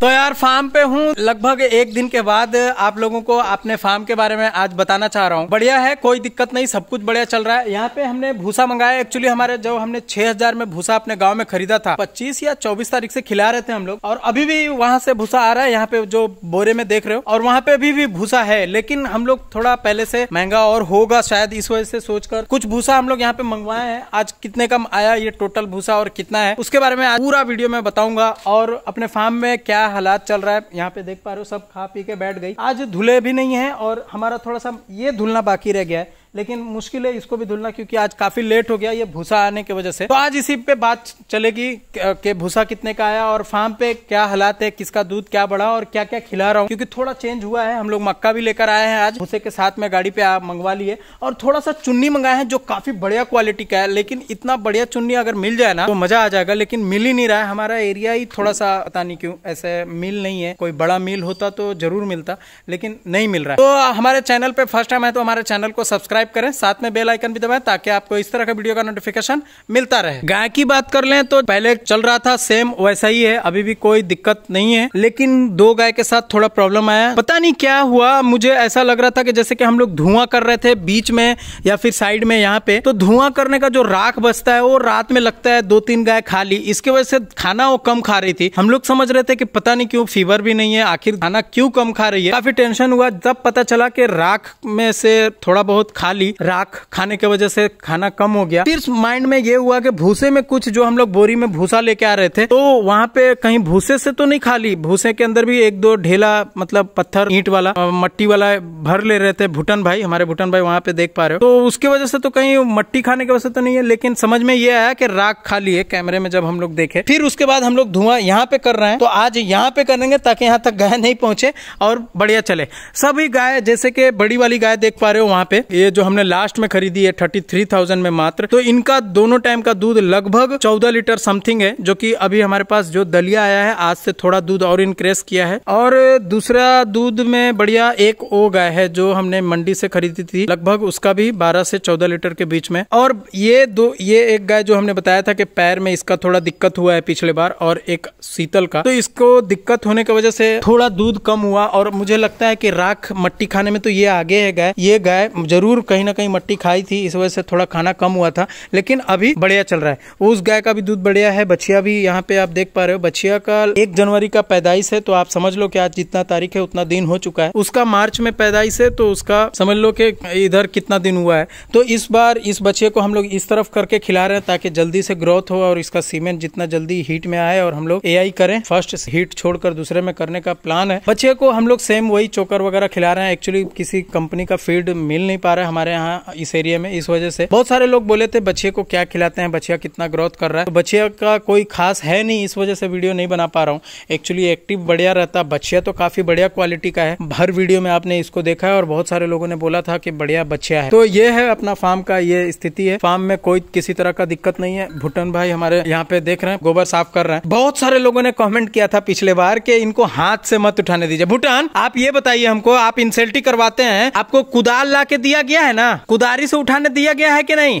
तो यार फार्म पे हूँ लगभग एक दिन के बाद आप लोगों को अपने फार्म के बारे में आज बताना चाह रहा हूँ बढ़िया है कोई दिक्कत नहीं सब कुछ बढ़िया चल रहा है यहाँ पे हमने भूसा मंगाया एक्चुअली हमारे जो हमने 6000 में भूसा अपने गांव में खरीदा था 25 या 24 तारीख से खिला रहे थे हम लोग और अभी भी वहाँ से भूसा आ रहा है यहाँ पे जो बोरे में देख रहे हो और वहाँ पे अभी भी भूसा है लेकिन हम लोग थोड़ा पहले से महंगा और होगा शायद इस वजह से सोचकर कुछ भूसा हम लोग यहाँ पे मंगवाए हैं आज कितने कम आया ये टोटल भूसा और कितना है उसके बारे में पूरा वीडियो में बताऊंगा और अपने फार्म में क्या क्या हालात चल रहा है यहाँ पे देख पा रहे हो सब खा पी के बैठ गई आज धुले भी नहीं है और हमारा थोड़ा सा ये धुलना बाकी रह गया है लेकिन मुश्किल है इसको भी धुलना क्योंकि आज काफी लेट हो गया ये भूसा आने की वजह से तो आज इसी पे बात चलेगी कि भूसा कितने का आया और फार्म पे क्या हालात है किसका दूध क्या बढ़ा और क्या क्या खिला रहा हूँ क्योंकि थोड़ा चेंज हुआ है हम लोग मक्का भी लेकर आए हैं आज भूसे के साथ में गाड़ी पे मंगवा लिए और थोड़ा सा चुन्नी मंगाए हैं जो काफी बढ़िया क्वालिटी का है लेकिन इतना बढ़िया चुन्नी अगर मिल जाए ना तो मजा आ जाएगा लेकिन मिल ही नहीं रहा है हमारा एरिया ही थोड़ा सा पता नहीं क्यों ऐसे मिल नहीं है कोई बड़ा मिल होता तो जरूर मिलता लेकिन नहीं मिल रहा है तो हमारे चैनल पे फर्स्ट टाइम है तो हमारे चैनल को सब्सक्राइब सब्सक्राइब करें साथ में बेल आइकन भी दबाएं ताकि आपको इस तरह का वीडियो का नोटिफिकेशन मिलता रहे गाय की बात कर लें तो पहले चल रहा था सेम वैसा ही है अभी भी कोई दिक्कत नहीं है लेकिन दो गाय के साथ थोड़ा प्रॉब्लम आया पता नहीं क्या हुआ मुझे ऐसा लग रहा था कि जैसे कि हम लोग धुआं कर रहे थे बीच में या फिर साइड में यहाँ पे तो धुआं करने का जो राख बचता है वो रात में लगता है दो तीन गाय खा ली इसके वजह से खाना वो कम खा रही थी हम लोग समझ रहे थे कि पता नहीं क्यों फीवर भी नहीं है आखिर खाना क्यों कम खा रही है काफी टेंशन हुआ तब पता चला कि राख में से थोड़ा बहुत खा खा ली राख खाने की वजह से खाना कम हो गया फिर माइंड में ये हुआ कि भूसे में कुछ जो हम लोग बोरी में भूसा लेके आ रहे थे तो वहाँ पे कहीं भूसे से तो नहीं खा ली भूसे के अंदर भी एक दो ढेला मतलब पत्थर ईट वाला मट्टी वाला भर ले रहे थे भूटन भाई हमारे भूटन भाई वहाँ पे देख पा रहे हो तो उसकी वजह से तो कहीं मट्टी खाने की वजह से तो नहीं है लेकिन समझ में ये आया कि राख खा है कैमरे में जब हम लोग देखे फिर उसके बाद हम लोग धुआं यहाँ पे कर रहे हैं तो आज यहाँ पे करेंगे ताकि यहाँ तक गाय नहीं पहुंचे और बढ़िया चले सभी गाय जैसे कि बड़ी वाली गाय देख पा रहे हो वहाँ पे ये जो हमने लास्ट में खरीदी है थर्टी थ्री थाउजेंड में मात्र तो इनका दोनों टाइम का दूध लगभग चौदह लीटर समथिंग है जो की अभी हमारे पास जो दलिया आया है आज से थोड़ा दूध और इंक्रेस किया है और दूसरा दूध में बढ़िया एक ओ गाय है जो हमने मंडी से खरीदी थी लगभग उसका भी बारह से चौदह लीटर के बीच में और ये दो ये एक गाय जो हमने बताया था कि पैर में इसका थोड़ा दिक्कत हुआ है पिछले बार और एक शीतल का तो इसको दिक्कत होने की वजह से थोड़ा दूध कम हुआ और मुझे लगता है कि राख मट्टी खाने में तो ये आगे है गाय ये गाय जरूर कहीं ना कहीं मट्टी खाई थी इस वजह से थोड़ा खाना कम हुआ था लेकिन अभी बढ़िया चल रहा है उस गाय का भी दूध बढ़िया है बछिया भी यहाँ पे आप देख पा रहे हो बछिया का एक जनवरी का पैदाइश है तो आप समझ लो कि आज जितना तारीख है उतना दिन हो चुका है उसका मार्च में पैदाइश है तो उसका समझ लो कि इधर कितना दिन हुआ है तो इस बार इस बच्चे को हम लोग इस तरफ करके खिला रहे हैं ताकि जल्दी से ग्रोथ हो और इसका सीमेंट जितना जल्दी हीट में आए और हम लोग ए करें फर्स्ट हीट छोड़कर दूसरे में करने का प्लान है बच्चे को हम लोग सेम वही चोकर वगैरह खिला रहे हैं एक्चुअली किसी कंपनी का फीड मिल नहीं पा रहा है हमारे यहाँ इस एरिया में इस वजह से बहुत सारे लोग बोले थे बच्चे को क्या खिलाते हैं बच्चिया कितना ग्रोथ कर रहा है तो बच्चिया का कोई खास है नहीं इस वजह से वीडियो नहीं बना पा रहा हूँ एक्चुअली एक्टिव बढ़िया रहता बच्चा तो काफी बढ़िया क्वालिटी का है हर वीडियो में आपने इसको देखा है और बहुत सारे लोगों ने बोला था कि बढ़िया बच्चा है तो ये है अपना फार्म का ये स्थिति है फार्म में कोई किसी तरह का दिक्कत नहीं है भुटन भाई हमारे यहाँ पे देख रहे हैं गोबर साफ कर रहे हैं बहुत सारे लोगों ने कॉमेंट किया था पिछले बार के इनको हाथ से मत उठाने दीजिए भूटान आप ये बताइए हमको आप इंसल्टी करवाते हैं आपको कुदाल ला के दिया गया है है ना कुदारी से उठाने दिया गया है कि नहीं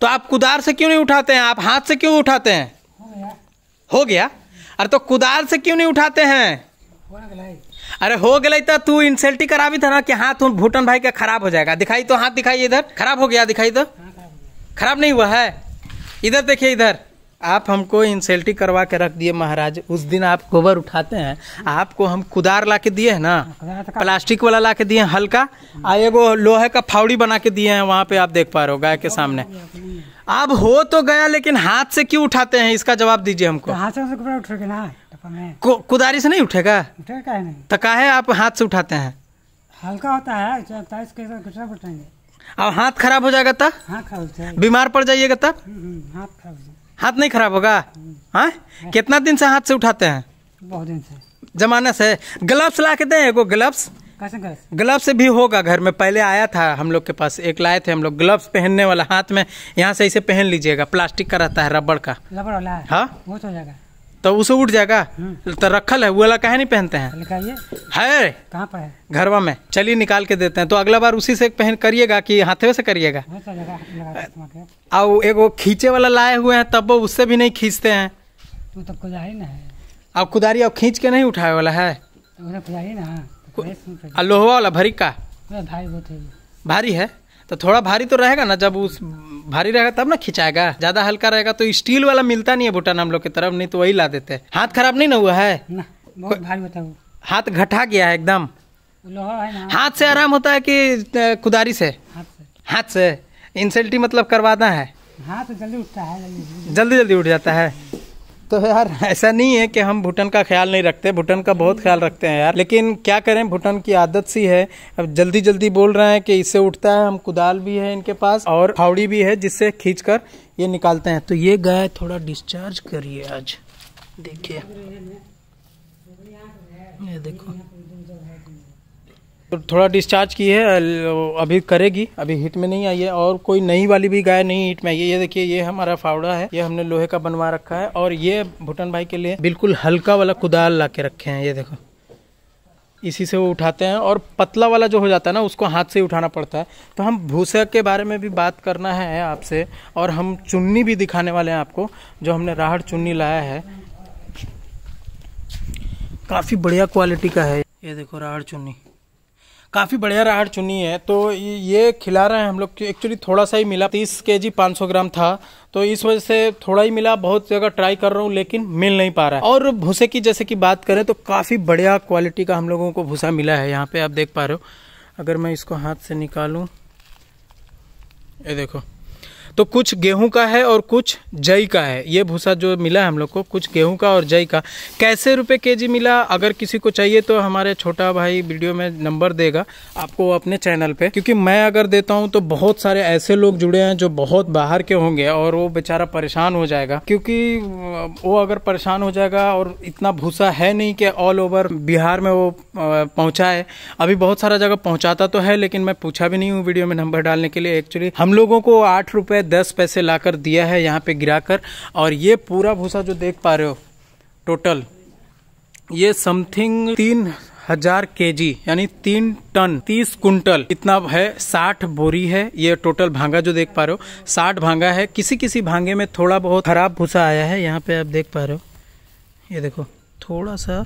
तो आप कुदार से क्यों नहीं उठाते हैं आप हाथ से क्यों उठाते हैं हो गया, अरे तो कुदार से क्यों नहीं उठाते हैं अरे हो गए तो तू इंसल्टी कराबी था ना कि हाथ भूटन भाई का खराब हो जाएगा दिखाई तो हाथ दिखाई इधर खराब हो गया दिखाई तो खराब नहीं हुआ है इधर देखिए इधर आप हमको इंसल्टी करवा के रख दिए महाराज उस दिन आप गोबर उठाते हैं आपको हम कुदार ला के दिए है ना प्लास्टिक वाला ला के दिए हल्का आ एगो लोहे का फावड़ी बना के दिए हैं वहाँ पे आप देख पा रहे हो गाय के सामने अब हो तो गया लेकिन हाथ से क्यों उठाते हैं इसका जवाब दीजिए हमको तो हाथ से उठेगा ना तो कुदारी से नहीं उठेगा उठेगा तो काहे आप हाथ से उठाते हैं हल्का होता है अब हाथ खराब हो जाएगा तब बीमार पड़ जाइएगा तब हम्म, हाथ खराब हाथ नहीं खराब होगा हाँ कितना दिन से हाथ से उठाते हैं बहुत दिन से जमाने से ग्लव्स ला के दें एगो ग्लव्स ग्लव्स भी होगा घर में पहले आया था हम लोग के पास एक लाए थे हम लोग ग्लव्स पहनने वाला हाथ में यहाँ से इसे पहन लीजिएगा प्लास्टिक का रहता है रबड़ का रबड़ वाला हाँ वो तो जाएगा तो उसे उठ जाएगा हम्म। तो रखल है वो वाला कहे नहीं पहनते हैं है कहाँ पर है घरवा में चलिए निकाल के देते हैं तो अगला बार उसी से पहन करिएगा कि हाथे से करिएगा और एगो खींचे वाला लाए हुए हैं तब वो उससे भी नहीं खींचते हैं तू तो कुदारी ना है अब कुदारी अब खींच के नहीं उठाए वाला है तो तो लोहा वाला भरी का भारी है तो थोड़ा भारी तो रहेगा ना जब उस भारी रहेगा तब ना खिंचाएगा ज्यादा हल्का रहेगा तो स्टील वाला मिलता नहीं है भूटान हम लोग की तरफ नहीं तो वही ला देते हैं हाथ खराब नहीं ना हुआ है हाथ घटा गया है एकदम हाथ से आराम होता है कि कुदारी से हाथ से इंसल्टी मतलब करवाना है हाथ जल्दी उठता है जल्दी जल्दी उठ जाता है तो यार ऐसा नहीं है कि हम भूटन का ख्याल नहीं रखते भूटन का बहुत ख्याल रखते हैं यार लेकिन क्या करें भूटान की आदत सी है अब जल्दी जल्दी बोल रहे हैं कि इससे उठता है हम कुदाल भी है इनके पास और हावड़ी भी है जिससे खींच कर ये निकालते हैं तो ये गाय थोड़ा डिस्चार्ज करिए आज देखिए ये देखो तो थोड़ा डिस्चार्ज की है अभी करेगी अभी हिट में नहीं आई है और कोई नई वाली भी गाय नहीं हिट में आई है ये देखिए ये हमारा फावड़ा है ये हमने लोहे का बनवा रखा है और ये भूटन भाई के लिए बिल्कुल हल्का वाला कुदाल ला के रखे हैं ये देखो इसी से वो उठाते हैं और पतला वाला जो हो जाता है ना उसको हाथ से उठाना पड़ता है तो हम भूसा के बारे में भी बात करना है आपसे और हम चुन्नी भी दिखाने वाले हैं आपको जो हमने राहड़ चुन्नी लाया है काफ़ी बढ़िया क्वालिटी का है ये देखो राहड़ चुन्नी काफ़ी बढ़िया राहट चुनी है तो ये खिला रहे हैं हम लोग एक्चुअली थोड़ा सा ही मिला तीस के जी पाँच सौ ग्राम था तो इस वजह से थोड़ा ही मिला बहुत जगह ट्राई कर रहा हूँ लेकिन मिल नहीं पा रहा है और भूसे की जैसे कि बात करें तो काफ़ी बढ़िया क्वालिटी का हम लोगों को भूसा मिला है यहाँ पर आप देख पा रहे हो अगर मैं इसको हाथ से निकालूँ ये देखो तो कुछ गेहूं का है और कुछ जई का है ये भूसा जो मिला है हम लोग को कुछ गेहूं का और जई का कैसे रुपए के जी मिला अगर किसी को चाहिए तो हमारे छोटा भाई वीडियो में नंबर देगा आपको अपने चैनल पे क्योंकि मैं अगर देता हूं तो बहुत सारे ऐसे लोग जुड़े हैं जो बहुत बाहर के होंगे और वो बेचारा परेशान हो जाएगा क्योंकि वो अगर परेशान हो जाएगा और इतना भूसा है नहीं कि ऑल ओवर बिहार में वो पहुँचाए अभी बहुत सारा जगह पहुँचाता तो है लेकिन मैं पूछा भी नहीं हूँ वीडियो में नंबर डालने के लिए एक्चुअली हम लोगों को आठ रुपये रुपये दस पैसे लाकर दिया है यहाँ पे गिराकर और ये पूरा भूसा जो देख पा रहे हो टोटल ये समथिंग तीन हजार के जी यानी तीन टन तीस कुंटल इतना है साठ बोरी है ये टोटल भांगा जो देख पा रहे हो साठ भांगा है किसी किसी भांगे में थोड़ा बहुत खराब भूसा आया है यहाँ पे आप देख पा रहे हो ये देखो थोड़ा सा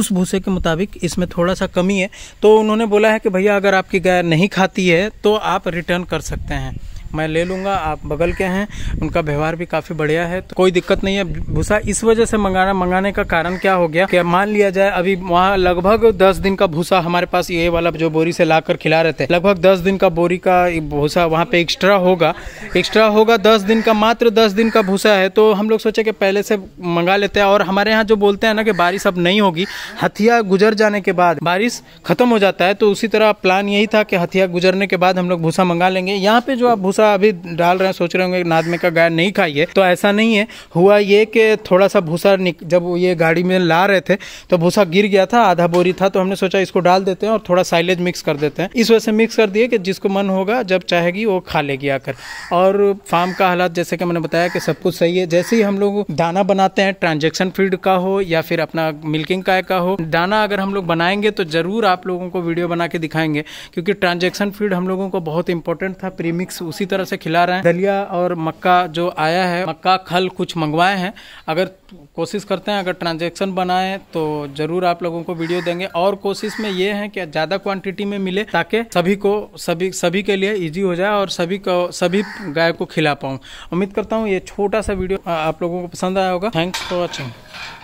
उस भूसे के मुताबिक इसमें थोड़ा सा कमी है तो उन्होंने बोला है कि भैया अगर आपकी गाय नहीं खाती है तो आप रिटर्न कर सकते हैं मैं ले लूँगा आप बगल के हैं उनका व्यवहार भी काफ़ी बढ़िया है तो कोई दिक्कत नहीं है भूसा इस वजह से मंगाना मंगाने का कारण क्या हो गया कि मान लिया जाए अभी वहाँ लगभग दस दिन का भूसा हमारे पास ये वाला जो बोरी से ला कर खिला रहे थे लगभग दस दिन का बोरी का भूसा वहाँ पे एक्स्ट्रा होगा एक्स्ट्रा होगा दस दिन का मात्र दस दिन का भूसा है तो हम लोग सोचे कि पहले से मंगा लेते हैं और हमारे यहाँ जो बोलते हैं ना कि बारिश अब नहीं होगी हथिया गुजर जाने के बाद बारिश खत्म हो जाता है तो उसी तरह प्लान यही था कि हथिया गुजरने के बाद हम लोग भूसा मंगा लेंगे यहाँ पे जो आप भूसा सा अभी डाल रहे हैं सोच रहे होंगे नाद में का गाय नहीं खाई है तो ऐसा नहीं है हुआ ये कि थोड़ा सा भूसा जब ये गाड़ी में ला रहे थे तो भूसा गिर गया था आधा बोरी था तो हमने सोचा इसको डाल देते हैं और थोड़ा साइलेज मिक्स कर देते हैं इस वजह से मिक्स कर दिए कि जिसको मन होगा जब चाहेगी वो खा लेगी आकर और फार्म का हालात जैसे कि मैंने बताया कि सब कुछ सही है जैसे ही हम लोग दाना बनाते हैं ट्रांजेक्शन फीड का हो या फिर अपना मिल्किंग काय का हो दाना अगर हम लोग बनाएंगे तो ज़रूर आप लोगों को वीडियो बना के दिखाएंगे क्योंकि ट्रांजेक्शन फीड हम लोगों को बहुत इंपॉर्टेंट था प्रीमिक्स उसी तरह से खिला रहे हैं दलिया और मक्का जो आया है मक्का खल कुछ मंगवाए हैं अगर कोशिश करते हैं अगर ट्रांजेक्शन बनाएं तो ज़रूर आप लोगों को वीडियो देंगे और कोशिश में ये है कि ज़्यादा क्वांटिटी में मिले ताकि सभी को सभी सभी के लिए इजी हो जाए और सभी को सभी गाय को खिला पाऊँ उम्मीद करता हूँ ये छोटा सा वीडियो आप लोगों को पसंद आया होगा थैंक्स फॉर वॉचिंग